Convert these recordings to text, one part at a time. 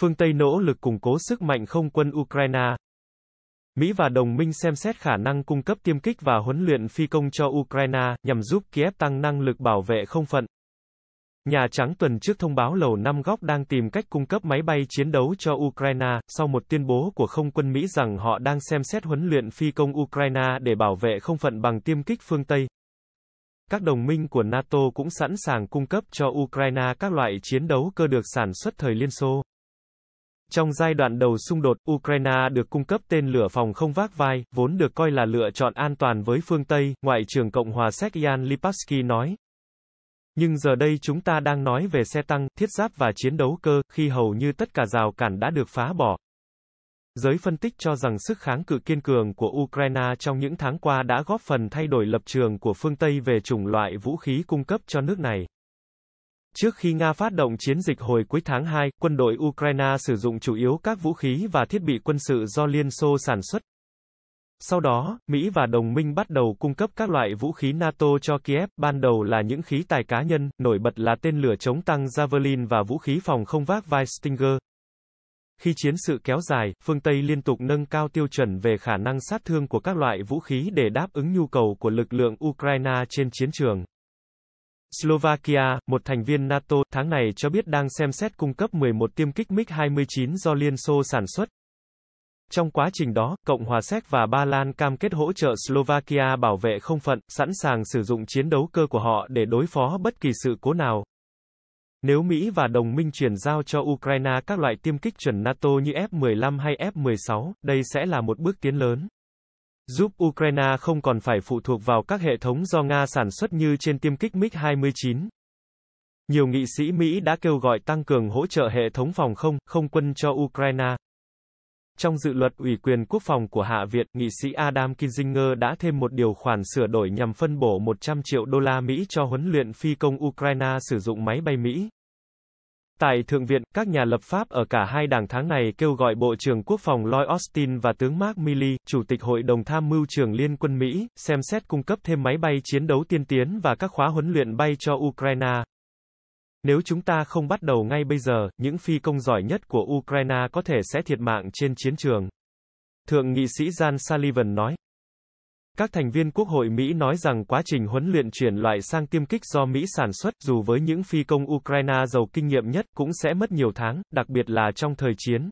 phương Tây nỗ lực củng cố sức mạnh không quân Ukraine. Mỹ và đồng minh xem xét khả năng cung cấp tiêm kích và huấn luyện phi công cho Ukraine, nhằm giúp Kiev tăng năng lực bảo vệ không phận. Nhà Trắng tuần trước thông báo Lầu Năm Góc đang tìm cách cung cấp máy bay chiến đấu cho Ukraine, sau một tuyên bố của không quân Mỹ rằng họ đang xem xét huấn luyện phi công Ukraine để bảo vệ không phận bằng tiêm kích phương Tây. Các đồng minh của NATO cũng sẵn sàng cung cấp cho Ukraine các loại chiến đấu cơ được sản xuất thời Liên Xô. Trong giai đoạn đầu xung đột, Ukraine được cung cấp tên lửa phòng không vác vai, vốn được coi là lựa chọn an toàn với phương Tây, Ngoại trưởng Cộng hòa Séc Jan Lipatsky nói. Nhưng giờ đây chúng ta đang nói về xe tăng, thiết giáp và chiến đấu cơ, khi hầu như tất cả rào cản đã được phá bỏ. Giới phân tích cho rằng sức kháng cự kiên cường của Ukraine trong những tháng qua đã góp phần thay đổi lập trường của phương Tây về chủng loại vũ khí cung cấp cho nước này. Trước khi Nga phát động chiến dịch hồi cuối tháng 2, quân đội Ukraine sử dụng chủ yếu các vũ khí và thiết bị quân sự do Liên Xô sản xuất. Sau đó, Mỹ và đồng minh bắt đầu cung cấp các loại vũ khí NATO cho Kiev, ban đầu là những khí tài cá nhân, nổi bật là tên lửa chống tăng Javelin và vũ khí phòng không vác vai Stinger. Khi chiến sự kéo dài, phương Tây liên tục nâng cao tiêu chuẩn về khả năng sát thương của các loại vũ khí để đáp ứng nhu cầu của lực lượng Ukraine trên chiến trường. Slovakia, một thành viên NATO, tháng này cho biết đang xem xét cung cấp 11 tiêm kích MiG-29 do Liên Xô sản xuất. Trong quá trình đó, Cộng hòa Séc và Ba Lan cam kết hỗ trợ Slovakia bảo vệ không phận, sẵn sàng sử dụng chiến đấu cơ của họ để đối phó bất kỳ sự cố nào. Nếu Mỹ và đồng minh chuyển giao cho Ukraine các loại tiêm kích chuẩn NATO như F-15 hay F-16, đây sẽ là một bước tiến lớn giúp Ukraine không còn phải phụ thuộc vào các hệ thống do Nga sản xuất như trên tiêm kích MiG-29. Nhiều nghị sĩ Mỹ đã kêu gọi tăng cường hỗ trợ hệ thống phòng không, không quân cho Ukraine. Trong dự luật ủy quyền quốc phòng của Hạ viện, nghị sĩ Adam Kinzinger đã thêm một điều khoản sửa đổi nhằm phân bổ 100 triệu đô la Mỹ cho huấn luyện phi công Ukraine sử dụng máy bay Mỹ. Tại Thượng viện, các nhà lập pháp ở cả hai đảng tháng này kêu gọi Bộ trưởng Quốc phòng Lloyd Austin và tướng Mark Milley, Chủ tịch Hội đồng Tham mưu trưởng Liên quân Mỹ, xem xét cung cấp thêm máy bay chiến đấu tiên tiến và các khóa huấn luyện bay cho Ukraine. Nếu chúng ta không bắt đầu ngay bây giờ, những phi công giỏi nhất của Ukraine có thể sẽ thiệt mạng trên chiến trường. Thượng nghị sĩ Jan Sullivan nói. Các thành viên Quốc hội Mỹ nói rằng quá trình huấn luyện chuyển loại sang tiêm kích do Mỹ sản xuất, dù với những phi công Ukraine giàu kinh nghiệm nhất, cũng sẽ mất nhiều tháng, đặc biệt là trong thời chiến.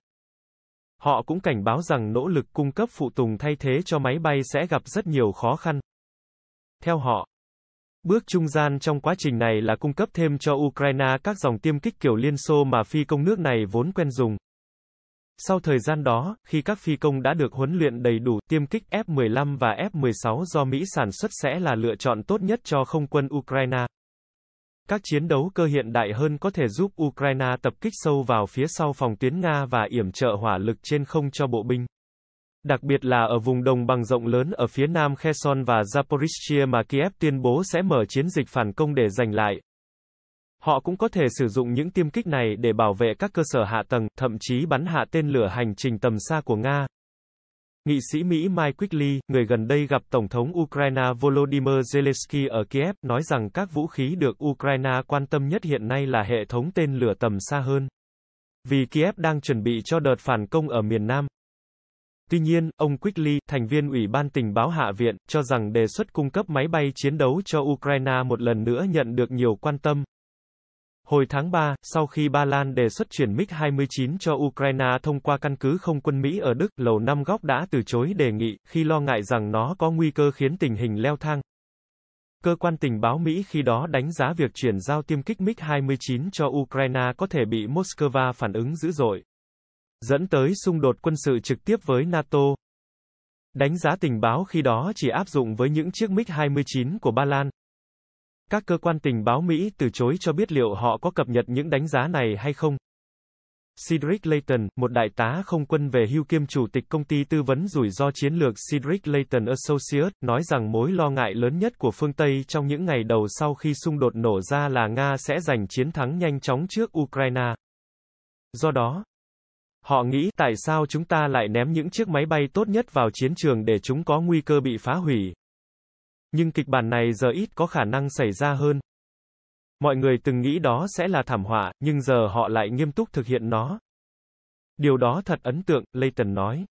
Họ cũng cảnh báo rằng nỗ lực cung cấp phụ tùng thay thế cho máy bay sẽ gặp rất nhiều khó khăn. Theo họ, Bước trung gian trong quá trình này là cung cấp thêm cho Ukraine các dòng tiêm kích kiểu Liên Xô mà phi công nước này vốn quen dùng. Sau thời gian đó, khi các phi công đã được huấn luyện đầy đủ, tiêm kích F-15 và F-16 do Mỹ sản xuất sẽ là lựa chọn tốt nhất cho không quân Ukraine. Các chiến đấu cơ hiện đại hơn có thể giúp Ukraine tập kích sâu vào phía sau phòng tuyến Nga và yểm trợ hỏa lực trên không cho bộ binh. Đặc biệt là ở vùng đồng bằng rộng lớn ở phía nam Kherson và Zaporizhia mà Kiev tuyên bố sẽ mở chiến dịch phản công để giành lại, Họ cũng có thể sử dụng những tiêm kích này để bảo vệ các cơ sở hạ tầng, thậm chí bắn hạ tên lửa hành trình tầm xa của Nga. Nghị sĩ Mỹ Mike Quigley, người gần đây gặp Tổng thống Ukraine Volodymyr Zelensky ở Kiev, nói rằng các vũ khí được Ukraine quan tâm nhất hiện nay là hệ thống tên lửa tầm xa hơn. Vì Kiev đang chuẩn bị cho đợt phản công ở miền Nam. Tuy nhiên, ông Quigley, thành viên Ủy ban Tình báo Hạ viện, cho rằng đề xuất cung cấp máy bay chiến đấu cho Ukraine một lần nữa nhận được nhiều quan tâm, Hồi tháng 3, sau khi Ba Lan đề xuất chuyển MiG-29 cho Ukraine thông qua căn cứ không quân Mỹ ở Đức, Lầu Năm Góc đã từ chối đề nghị, khi lo ngại rằng nó có nguy cơ khiến tình hình leo thang. Cơ quan tình báo Mỹ khi đó đánh giá việc chuyển giao tiêm kích MiG-29 cho Ukraine có thể bị Moscow phản ứng dữ dội, dẫn tới xung đột quân sự trực tiếp với NATO. Đánh giá tình báo khi đó chỉ áp dụng với những chiếc MiG-29 của Ba Lan, các cơ quan tình báo Mỹ từ chối cho biết liệu họ có cập nhật những đánh giá này hay không. Cedric Layton, một đại tá không quân về hưu kiêm chủ tịch công ty tư vấn rủi ro chiến lược Cedric Layton Associates, nói rằng mối lo ngại lớn nhất của phương Tây trong những ngày đầu sau khi xung đột nổ ra là Nga sẽ giành chiến thắng nhanh chóng trước Ukraine. Do đó, họ nghĩ tại sao chúng ta lại ném những chiếc máy bay tốt nhất vào chiến trường để chúng có nguy cơ bị phá hủy, nhưng kịch bản này giờ ít có khả năng xảy ra hơn. Mọi người từng nghĩ đó sẽ là thảm họa, nhưng giờ họ lại nghiêm túc thực hiện nó. Điều đó thật ấn tượng, Layton nói.